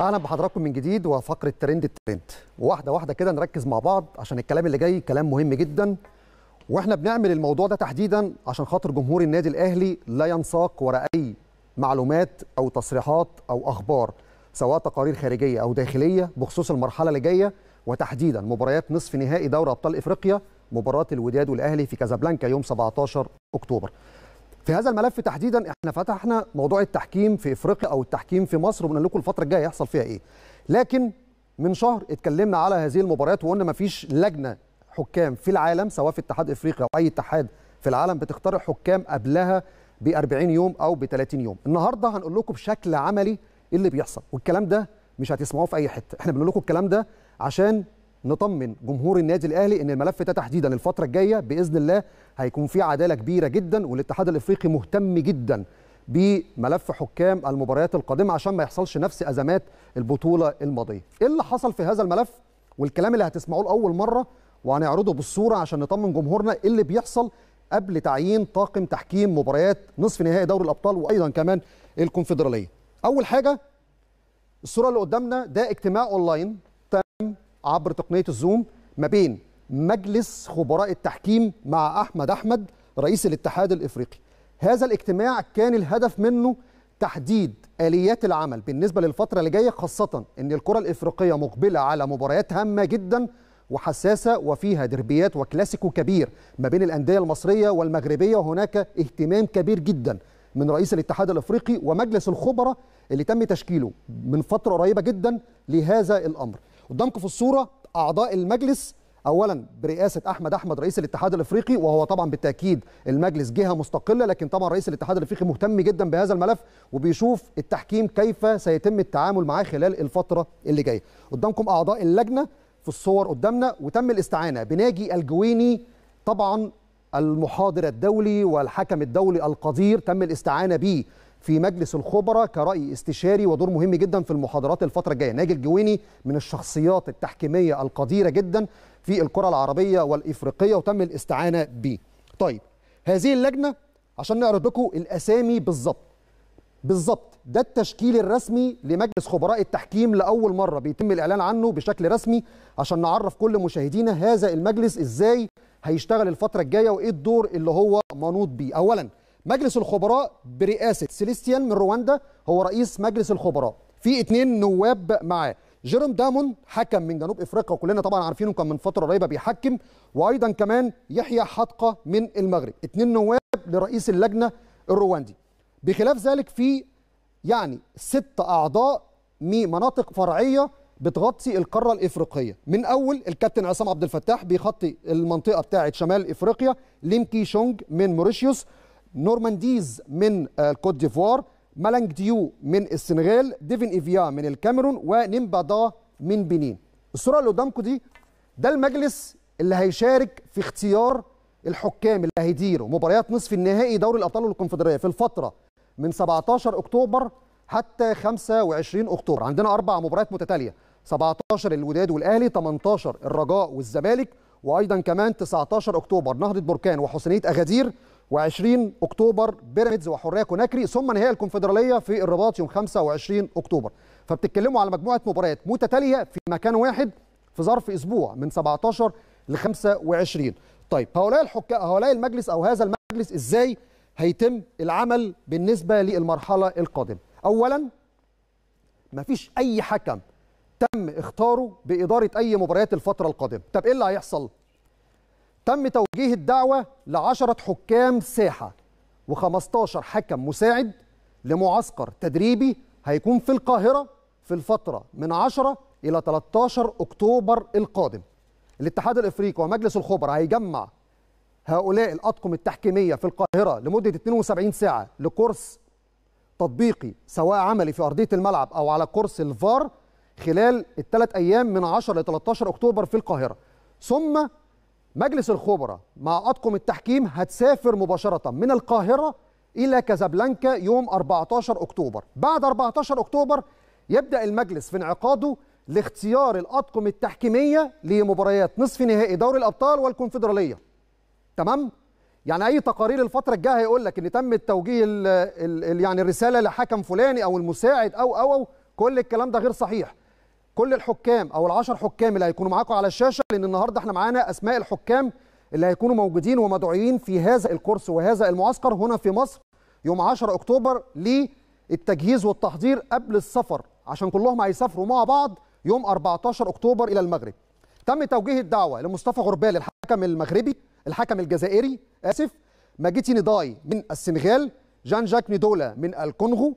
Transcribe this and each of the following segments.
اهلا بحضراتكم من جديد وفقره ترند الترند واحده واحده كده نركز مع بعض عشان الكلام اللي جاي كلام مهم جدا واحنا بنعمل الموضوع ده تحديدا عشان خاطر جمهور النادي الاهلي لا ينساق وراء اي معلومات او تصريحات او اخبار سواء تقارير خارجيه او داخليه بخصوص المرحله اللي جايه وتحديدا مباريات نصف نهائي دوري ابطال افريقيا مباراه الوداد والاهلي في كازابلانكا يوم 17 اكتوبر في هذا الملف تحديدا احنا فتحنا موضوع التحكيم في افريقيا او التحكيم في مصر وقلنا لكم الفتره الجايه هيحصل فيها ايه لكن من شهر اتكلمنا على هذه المباريات وقلنا ما فيش لجنه حكام في العالم سواء في اتحاد افريقيا او اي اتحاد في العالم بتختار حكام قبلها ب 40 يوم او ب 30 يوم النهارده هنقول لكم بشكل عملي إيه اللي بيحصل والكلام ده مش هتسمعوه في اي حته احنا بنقول لكم الكلام ده عشان نطمن جمهور النادي الاهلي ان الملف ده تحديدا الفتره الجايه باذن الله هيكون فيه عداله كبيره جدا والاتحاد الافريقي مهتم جدا بملف حكام المباريات القادمه عشان ما يحصلش نفس ازمات البطوله الماضيه. ايه اللي حصل في هذا الملف والكلام اللي هتسمعوه لاول مره وهنعرضه بالصوره عشان نطمن جمهورنا ايه اللي بيحصل قبل تعيين طاقم تحكيم مباريات نصف نهائي دوري الابطال وايضا كمان الكونفدراليه. اول حاجه الصوره اللي قدامنا ده اجتماع اونلاين عبر تقنيه الزوم ما بين مجلس خبراء التحكيم مع احمد احمد رئيس الاتحاد الافريقي. هذا الاجتماع كان الهدف منه تحديد اليات العمل بالنسبه للفتره اللي جايه خاصه ان الكره الافريقيه مقبله على مباريات هامه جدا وحساسه وفيها دربيات وكلاسيكو كبير ما بين الانديه المصريه والمغربيه وهناك اهتمام كبير جدا من رئيس الاتحاد الافريقي ومجلس الخبراء اللي تم تشكيله من فتره قريبه جدا لهذا الامر. قدامكم في الصوره اعضاء المجلس اولا برئاسه احمد احمد رئيس الاتحاد الافريقي وهو طبعا بالتاكيد المجلس جهه مستقله لكن طبعا رئيس الاتحاد الافريقي مهتم جدا بهذا الملف وبيشوف التحكيم كيف سيتم التعامل معاه خلال الفتره اللي جايه قدامكم اعضاء اللجنه في الصور قدامنا وتم الاستعانه بناجي الجويني طبعا المحاضر الدولي والحكم الدولي القدير تم الاستعانه بيه في مجلس الخبراء كرأي استشاري ودور مهم جدا في المحاضرات الفترة الجاية ناجي الجويني من الشخصيات التحكيمية القديرة جدا في الكرة العربية والإفريقية وتم الاستعانة به طيب هذه اللجنة عشان نعرض لكم الأسامي بالظبط بالظبط ده التشكيل الرسمي لمجلس خبراء التحكيم لأول مرة بيتم الإعلان عنه بشكل رسمي عشان نعرف كل مشاهدينا هذا المجلس إزاي هيشتغل الفترة الجاية وإيه الدور اللي هو منوط بيه أولاً مجلس الخبراء برئاسة سيليستيان من رواندا هو رئيس مجلس الخبراء في اتنين نواب معاه جيروم دامون حكم من جنوب افريقيا وكلنا طبعا عارفينه كان من فتره قريبه بيحكم وايضا كمان يحيى حدقه من المغرب اتنين نواب لرئيس اللجنه الرواندي بخلاف ذلك في يعني ست اعضاء من مناطق فرعيه بتغطي القاره الافريقيه من اول الكابتن عصام عبد الفتاح بيغطي المنطقه بتاعه شمال افريقيا ليمكي شونج من موريشيوس نورمانديز من آه، الكوت ديفوار مالانج ديو من السنغال ديفين ايفيا من الكاميرون دا من بنين الصوره اللي قدامكم دي ده المجلس اللي هيشارك في اختيار الحكام اللي هيديروا مباريات نصف النهائي دوري الابطال والكونفدراليه في الفتره من 17 اكتوبر حتى 25 اكتوبر عندنا اربع مباريات متتاليه 17 الوداد والاهلي 18 الرجاء والزمالك وايضا كمان 19 اكتوبر نهضه بركان وحسنيه اغادير و20 اكتوبر بيراميدز وحريه كوناكري ثم نهائي الكونفدراليه في الرباط يوم 25 اكتوبر فبتتكلموا على مجموعه مباريات متتاليه في مكان واحد في ظرف اسبوع من 17 ل 25 طيب هؤلاء الحكام هؤلاء المجلس او هذا المجلس ازاي هيتم العمل بالنسبه للمرحله القادمه اولا مفيش اي حكم تم اختاره باداره اي مباريات الفتره القادمه طب ايه اللي هيحصل تم توجيه الدعوة لعشرة حكام ساحة و15 حكم مساعد لمعسكر تدريبي هيكون في القاهرة في الفترة من 10 إلى 13 أكتوبر القادم الاتحاد الإفريقي ومجلس الخبراء هيجمع هؤلاء الأطقم التحكيمية في القاهرة لمدة 72 ساعة لكورس تطبيقي سواء عملي في أرضية الملعب أو على كورس الفار خلال الثلاث أيام من 10 ل 13 أكتوبر في القاهرة ثم مجلس الخبراء مع أطقم التحكيم هتسافر مباشرة من القاهرة إلى كازابلانكا يوم 14 أكتوبر بعد 14 أكتوبر يبدأ المجلس في انعقاده لاختيار الأطقم التحكيمية لمباريات نصف نهائي دوري الأبطال والكونفدرالية تمام؟ يعني أي تقارير الفترة الجاية هيقول لك إن تم التوجيه الـ الـ يعني الرسالة لحكم فلاني أو المساعد أو أو أو كل الكلام ده غير صحيح كل الحكام او العشر حكام اللي هيكونوا معاكم على الشاشه لان النهارده احنا معانا اسماء الحكام اللي هيكونوا موجودين ومدعوين في هذا الكورس وهذا المعسكر هنا في مصر يوم 10 اكتوبر للتجهيز والتحضير قبل السفر عشان كلهم هيسافروا مع بعض يوم 14 اكتوبر الى المغرب. تم توجيه الدعوه لمصطفى غربال الحكم المغربي، الحكم الجزائري اسف، ماجيتي نضاي من السنغال، جان جاك نيدولا من الكونغو،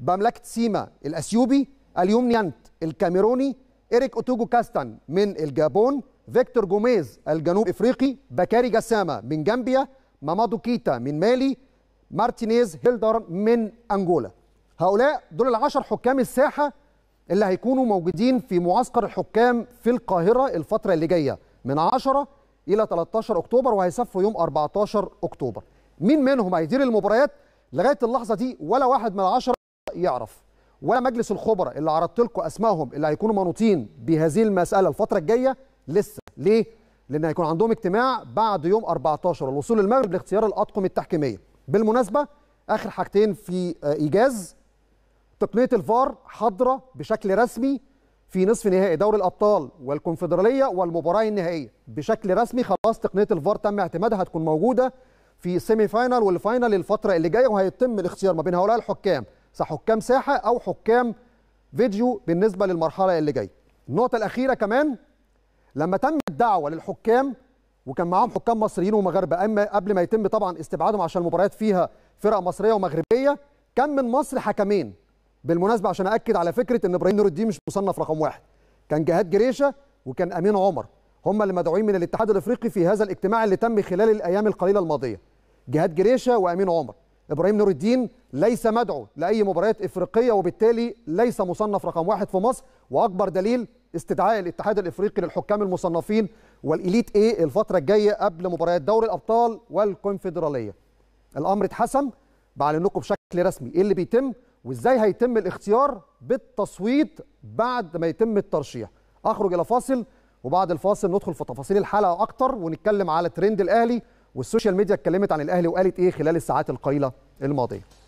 بملكة سيما الاثيوبي، اليوم نيانت الكاميروني إريك أوتوجو كاستن من الجابون فيكتور جوميز الجنوب إفريقي بكاري جسامة من جامبيا مامادو كيتا من مالي مارتينيز هيلدر من أنجولا هؤلاء دول العشر حكام الساحة اللي هيكونوا موجودين في معسكر الحكام في القاهرة الفترة اللي جاية من 10 إلى 13 أكتوبر وهيسافروا يوم 14 أكتوبر مين منهم هيدير المباريات لغاية اللحظة دي ولا واحد من العشرة يعرف ولا مجلس الخبراء اللي عرضت لكم اسمائهم اللي هيكونوا منوطين بهذه المساله الفتره الجايه لسه ليه لان هيكون عندهم اجتماع بعد يوم 14 الوصول للمغرب لاختيار الاطقم التحكيميه بالمناسبه اخر حاجتين في آه، ايجاز تقنيه الفار حاضره بشكل رسمي في نصف نهائي دوري الابطال والكونفدراليه والمباراه النهائيه بشكل رسمي خلاص تقنيه الفار تم اعتمادها هتكون موجوده في السيمي فاينال والفاينال الفتره اللي جايه وهيتم الاختيار ما بين هؤلاء الحكام حكام ساحه او حكام فيديو بالنسبه للمرحله اللي جايه النقطه الاخيره كمان لما تم الدعوة للحكام وكان معاهم حكام مصريين ومغاربه اما قبل ما يتم طبعا استبعادهم عشان المباريات فيها فرق مصريه ومغربيه كان من مصر حكمين بالمناسبه عشان اكد على فكره ان ابراهيم نور الدين مش مصنف رقم واحد كان جهاد جريشه وكان امين عمر هم اللي مدعوين من الاتحاد الافريقي في هذا الاجتماع اللي تم خلال الايام القليله الماضيه جهاد جريشه وامين عمر ابراهيم نور الدين ليس مدعو لاي مباريات افريقيه وبالتالي ليس مصنف رقم واحد في مصر واكبر دليل استدعاء الاتحاد الافريقي للحكام المصنفين والاليت ايه الفتره الجايه قبل مباريات دوري الابطال والكونفدراليه. الامر اتحسم بعلنكم بشكل رسمي ايه اللي بيتم وازاي هيتم الاختيار بالتصويت بعد ما يتم الترشيح. اخرج الى فاصل وبعد الفاصل ندخل في تفاصيل الحلقه اكتر ونتكلم على ترند الاهلي والسوشيال ميديا اتكلمت عن الاهلي وقالت ايه خلال الساعات القليله الماضيه